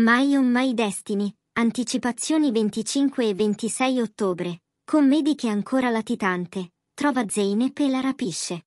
My on My Destiny, anticipazioni 25 e 26 ottobre, con commediche ancora latitante, trova Zeynep e la rapisce.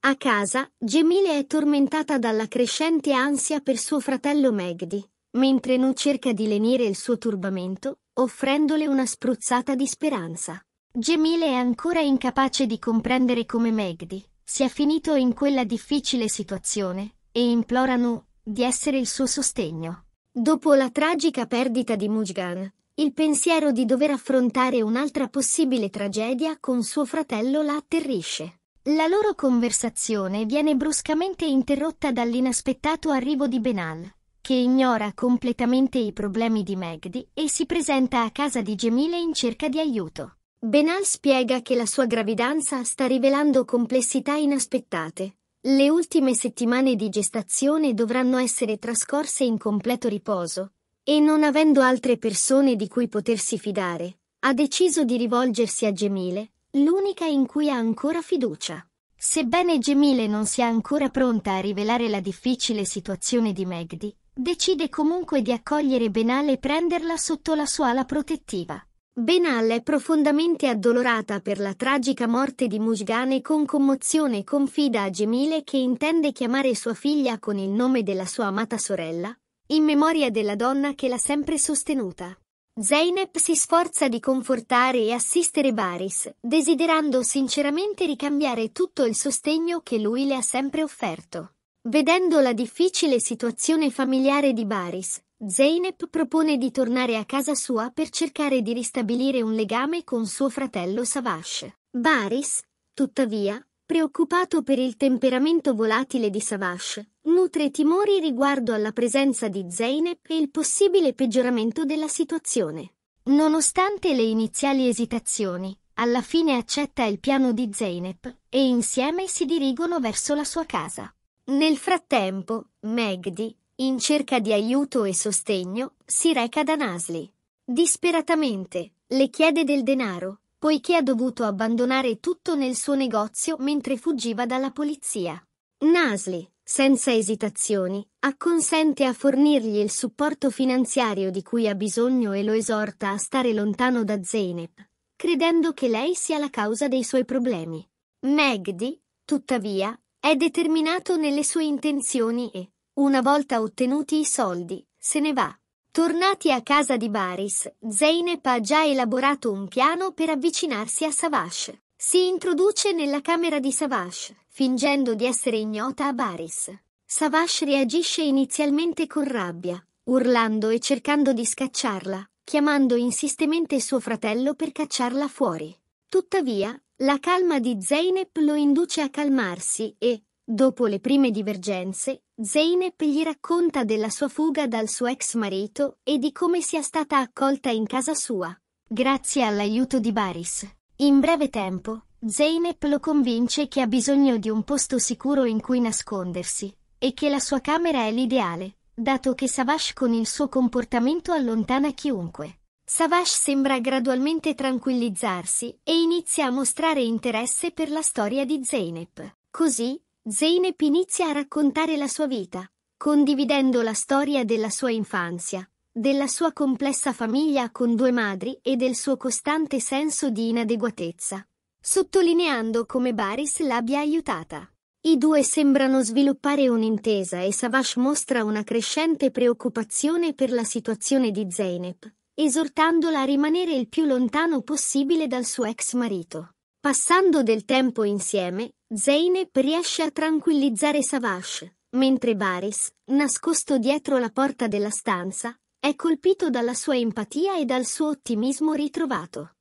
A casa, Gemile è tormentata dalla crescente ansia per suo fratello Megdi, mentre non cerca di lenire il suo turbamento, offrendole una spruzzata di speranza. Gemile è ancora incapace di comprendere come Megdi sia finito in quella difficile situazione, e implorano di essere il suo sostegno. Dopo la tragica perdita di Mujgan, il pensiero di dover affrontare un'altra possibile tragedia con suo fratello la atterrisce. La loro conversazione viene bruscamente interrotta dall'inaspettato arrivo di Benal, che ignora completamente i problemi di Magdi e si presenta a casa di Gemile in cerca di aiuto. Benal spiega che la sua gravidanza sta rivelando complessità inaspettate, le ultime settimane di gestazione dovranno essere trascorse in completo riposo, e non avendo altre persone di cui potersi fidare, ha deciso di rivolgersi a Gemile, l'unica in cui ha ancora fiducia. Sebbene Gemile non sia ancora pronta a rivelare la difficile situazione di Magdi, decide comunque di accogliere Benale e prenderla sotto la sua ala protettiva. Benal è profondamente addolorata per la tragica morte di Mujgan e con commozione confida a Gemile che intende chiamare sua figlia con il nome della sua amata sorella, in memoria della donna che l'ha sempre sostenuta. Zeynep si sforza di confortare e assistere Baris, desiderando sinceramente ricambiare tutto il sostegno che lui le ha sempre offerto. Vedendo la difficile situazione familiare di Baris, Zeynep propone di tornare a casa sua per cercare di ristabilire un legame con suo fratello Savash. Baris, tuttavia, preoccupato per il temperamento volatile di Savash, nutre timori riguardo alla presenza di Zeynep e il possibile peggioramento della situazione. Nonostante le iniziali esitazioni, alla fine accetta il piano di Zeynep e insieme si dirigono verso la sua casa. Nel frattempo, Megdi, in cerca di aiuto e sostegno, si reca da Nasli. Disperatamente, le chiede del denaro, poiché ha dovuto abbandonare tutto nel suo negozio mentre fuggiva dalla polizia. Nasli, senza esitazioni, acconsente a fornirgli il supporto finanziario di cui ha bisogno e lo esorta a stare lontano da Zeynep, credendo che lei sia la causa dei suoi problemi. Megdi, tuttavia, è determinato nelle sue intenzioni e, una volta ottenuti i soldi, se ne va. Tornati a casa di Baris, Zeynep ha già elaborato un piano per avvicinarsi a Savash. Si introduce nella camera di Savash, fingendo di essere ignota a Baris. Savash reagisce inizialmente con rabbia, urlando e cercando di scacciarla, chiamando insistemente suo fratello per cacciarla fuori. Tuttavia, la calma di Zeynep lo induce a calmarsi e, Dopo le prime divergenze, Zeynep gli racconta della sua fuga dal suo ex marito e di come sia stata accolta in casa sua, grazie all'aiuto di Baris. In breve tempo, Zeynep lo convince che ha bisogno di un posto sicuro in cui nascondersi, e che la sua camera è l'ideale, dato che Savash con il suo comportamento allontana chiunque. Savash sembra gradualmente tranquillizzarsi e inizia a mostrare interesse per la storia di Zeynep. Così, Zeynep inizia a raccontare la sua vita, condividendo la storia della sua infanzia, della sua complessa famiglia con due madri e del suo costante senso di inadeguatezza, sottolineando come Baris l'abbia aiutata. I due sembrano sviluppare un'intesa e Savash mostra una crescente preoccupazione per la situazione di Zeynep, esortandola a rimanere il più lontano possibile dal suo ex marito. Passando del tempo insieme, Zeynep riesce a tranquillizzare Savash, mentre Baris, nascosto dietro la porta della stanza, è colpito dalla sua empatia e dal suo ottimismo ritrovato.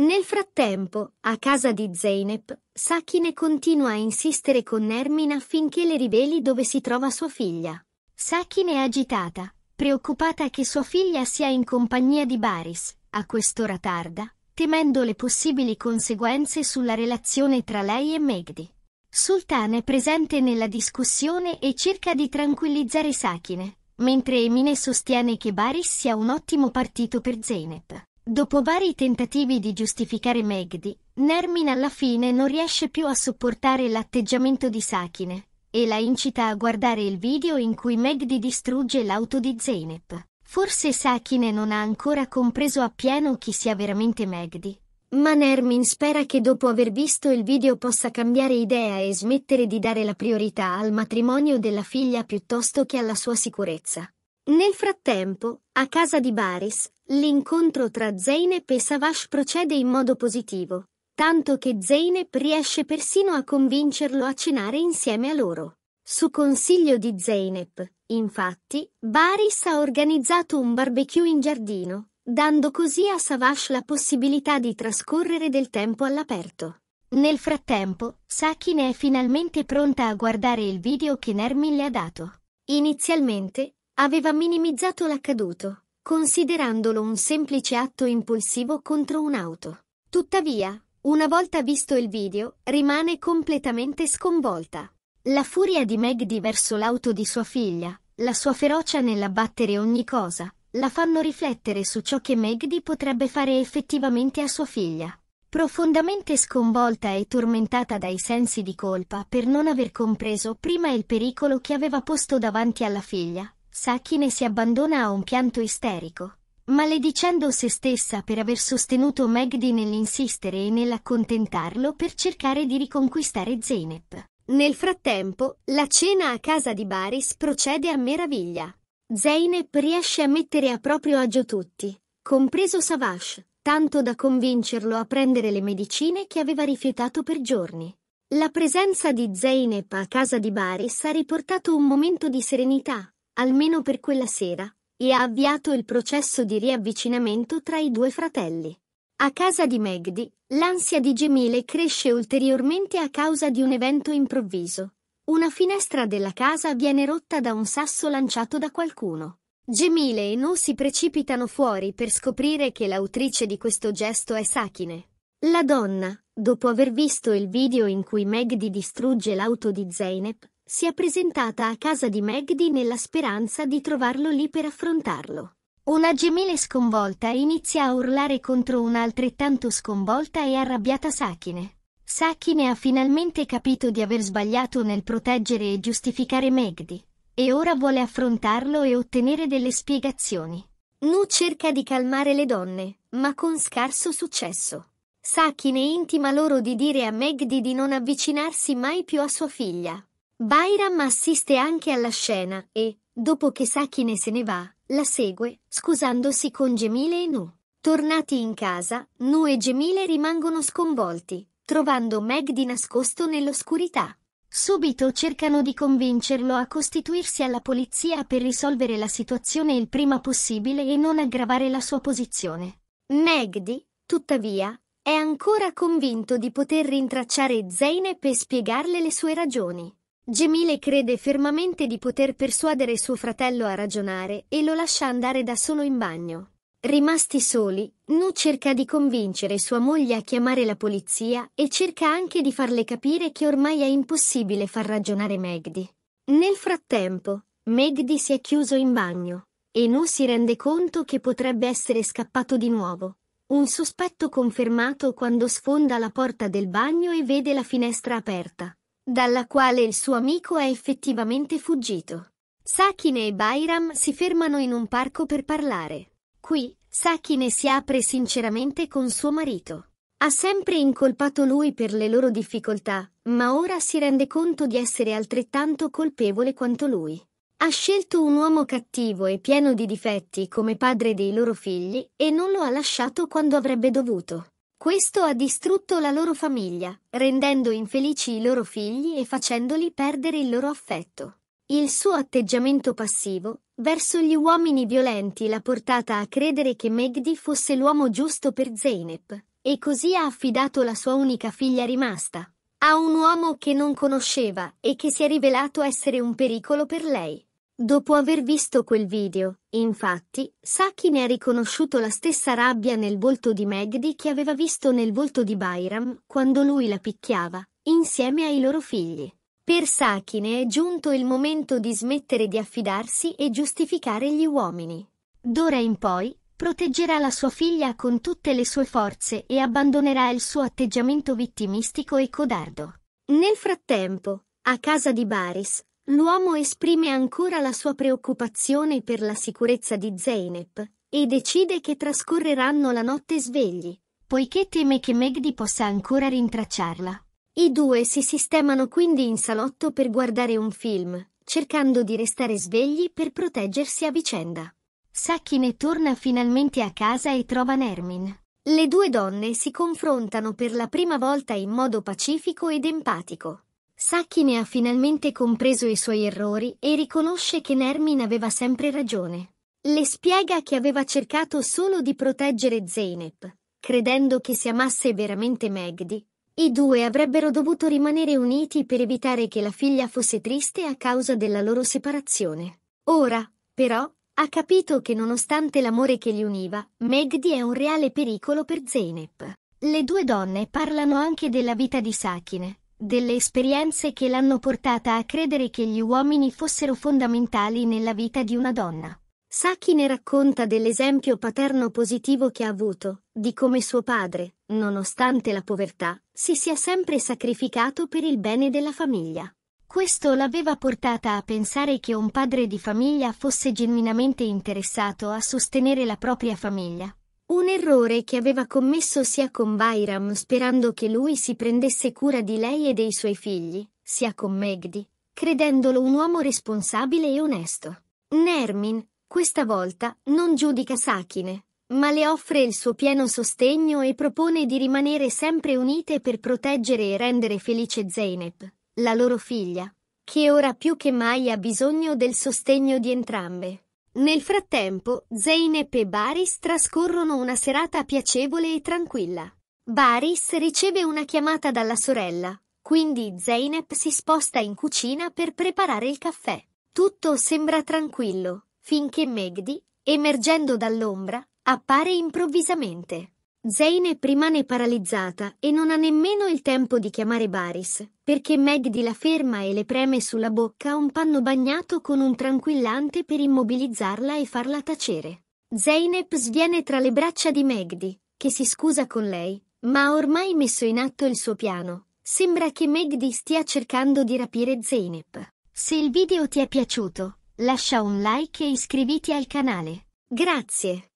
Nel frattempo, a casa di Zeynep, Sakine continua a insistere con Ermin affinché le riveli dove si trova sua figlia. Sakine è agitata, preoccupata che sua figlia sia in compagnia di Baris, a quest'ora tarda, temendo le possibili conseguenze sulla relazione tra lei e Megdi. Sultan è presente nella discussione e cerca di tranquillizzare Sakine, mentre Emine sostiene che Baris sia un ottimo partito per Zeynep. Dopo vari tentativi di giustificare Megdi, Nermin alla fine non riesce più a sopportare l'atteggiamento di Sakine e la incita a guardare il video in cui Megdi distrugge l'auto di Zeynep. Forse Sakine non ha ancora compreso appieno chi sia veramente Magdi. Ma Nermin spera che dopo aver visto il video possa cambiare idea e smettere di dare la priorità al matrimonio della figlia piuttosto che alla sua sicurezza. Nel frattempo, a casa di Baris, l'incontro tra Zeynep e Savash procede in modo positivo, tanto che Zeynep riesce persino a convincerlo a cenare insieme a loro. Su consiglio di Zeynep, infatti, Baris ha organizzato un barbecue in giardino, dando così a Savash la possibilità di trascorrere del tempo all'aperto. Nel frattempo, Sakine è finalmente pronta a guardare il video che Nermin le ha dato. Inizialmente, aveva minimizzato l'accaduto, considerandolo un semplice atto impulsivo contro un'auto. Tuttavia, una volta visto il video, rimane completamente sconvolta. La furia di Magdi verso l'auto di sua figlia, la sua ferocia nell'abbattere ogni cosa, la fanno riflettere su ciò che Magdi potrebbe fare effettivamente a sua figlia. Profondamente sconvolta e tormentata dai sensi di colpa per non aver compreso prima il pericolo che aveva posto davanti alla figlia, Sakine si abbandona a un pianto isterico, maledicendo se stessa per aver sostenuto Magdi nell'insistere e nell'accontentarlo per cercare di riconquistare Zeynep. Nel frattempo, la cena a casa di Baris procede a meraviglia. Zeynep riesce a mettere a proprio agio tutti, compreso Savage, tanto da convincerlo a prendere le medicine che aveva rifiutato per giorni. La presenza di Zeynep a casa di Baris ha riportato un momento di serenità, almeno per quella sera, e ha avviato il processo di riavvicinamento tra i due fratelli. A casa di Megdi, l'ansia di Gemile cresce ulteriormente a causa di un evento improvviso. Una finestra della casa viene rotta da un sasso lanciato da qualcuno. Gemile e Nu si precipitano fuori per scoprire che l'autrice di questo gesto è Sakine. La donna, dopo aver visto il video in cui Megdi distrugge l'auto di Zeynep, si è presentata a casa di Megdi nella speranza di trovarlo lì per affrontarlo. Una gemele sconvolta inizia a urlare contro un'altrettanto sconvolta e arrabbiata Sakine. Sakine ha finalmente capito di aver sbagliato nel proteggere e giustificare Megdi, e ora vuole affrontarlo e ottenere delle spiegazioni. Nu cerca di calmare le donne, ma con scarso successo. Sakine intima loro di dire a Megdi di non avvicinarsi mai più a sua figlia. Bairam assiste anche alla scena e, Dopo che Sakine se ne va, la segue, scusandosi con Gemile e Nu. Tornati in casa, Nu e Gemile rimangono sconvolti, trovando Meg di nascosto nell'oscurità. Subito cercano di convincerlo a costituirsi alla polizia per risolvere la situazione il prima possibile e non aggravare la sua posizione. Magdi, tuttavia, è ancora convinto di poter rintracciare Zeynep e spiegarle le sue ragioni. Gemile crede fermamente di poter persuadere suo fratello a ragionare e lo lascia andare da solo in bagno. Rimasti soli, Nu cerca di convincere sua moglie a chiamare la polizia e cerca anche di farle capire che ormai è impossibile far ragionare Megdi. Nel frattempo, Megdi si è chiuso in bagno e Nu si rende conto che potrebbe essere scappato di nuovo. Un sospetto confermato quando sfonda la porta del bagno e vede la finestra aperta dalla quale il suo amico è effettivamente fuggito. Sakine e Bairam si fermano in un parco per parlare. Qui, Sakine si apre sinceramente con suo marito. Ha sempre incolpato lui per le loro difficoltà, ma ora si rende conto di essere altrettanto colpevole quanto lui. Ha scelto un uomo cattivo e pieno di difetti come padre dei loro figli e non lo ha lasciato quando avrebbe dovuto. Questo ha distrutto la loro famiglia, rendendo infelici i loro figli e facendoli perdere il loro affetto. Il suo atteggiamento passivo verso gli uomini violenti l'ha portata a credere che Megdi fosse l'uomo giusto per Zeynep, e così ha affidato la sua unica figlia rimasta a un uomo che non conosceva e che si è rivelato essere un pericolo per lei. Dopo aver visto quel video, infatti, Saki ne ha riconosciuto la stessa rabbia nel volto di Megdi che aveva visto nel volto di Bayram quando lui la picchiava, insieme ai loro figli. Per Sakine è giunto il momento di smettere di affidarsi e giustificare gli uomini. D'ora in poi, proteggerà la sua figlia con tutte le sue forze e abbandonerà il suo atteggiamento vittimistico e codardo. Nel frattempo, a casa di Baris, l'uomo esprime ancora la sua preoccupazione per la sicurezza di Zeynep e decide che trascorreranno la notte svegli, poiché teme che Megdi possa ancora rintracciarla. I due si sistemano quindi in salotto per guardare un film, cercando di restare svegli per proteggersi a vicenda. Sakine torna finalmente a casa e trova Nermin. Le due donne si confrontano per la prima volta in modo pacifico ed empatico. Sacchine ha finalmente compreso i suoi errori e riconosce che Nermin aveva sempre ragione. Le spiega che aveva cercato solo di proteggere Zeynep, credendo che si amasse veramente Megdi. I due avrebbero dovuto rimanere uniti per evitare che la figlia fosse triste a causa della loro separazione. Ora, però, ha capito che nonostante l'amore che li univa, Megdi è un reale pericolo per Zeynep. Le due donne parlano anche della vita di Sakine, delle esperienze che l'hanno portata a credere che gli uomini fossero fondamentali nella vita di una donna. Saki ne racconta dell'esempio paterno positivo che ha avuto, di come suo padre, nonostante la povertà, si sia sempre sacrificato per il bene della famiglia. Questo l'aveva portata a pensare che un padre di famiglia fosse genuinamente interessato a sostenere la propria famiglia, un errore che aveva commesso sia con Byram sperando che lui si prendesse cura di lei e dei suoi figli, sia con Megdi, credendolo un uomo responsabile e onesto. Nermin, questa volta, non giudica Sakine, ma le offre il suo pieno sostegno e propone di rimanere sempre unite per proteggere e rendere felice Zeynep, la loro figlia, che ora più che mai ha bisogno del sostegno di entrambe. Nel frattempo, Zeynep e Baris trascorrono una serata piacevole e tranquilla. Baris riceve una chiamata dalla sorella, quindi Zeynep si sposta in cucina per preparare il caffè. Tutto sembra tranquillo, finché Megdi, emergendo dall'ombra, appare improvvisamente. Zeynep rimane paralizzata e non ha nemmeno il tempo di chiamare Baris, perché Magdi la ferma e le preme sulla bocca un panno bagnato con un tranquillante per immobilizzarla e farla tacere. Zeynep sviene tra le braccia di Magdi, che si scusa con lei, ma ha ormai messo in atto il suo piano. Sembra che Magdi stia cercando di rapire Zeynep. Se il video ti è piaciuto, lascia un like e iscriviti al canale. Grazie.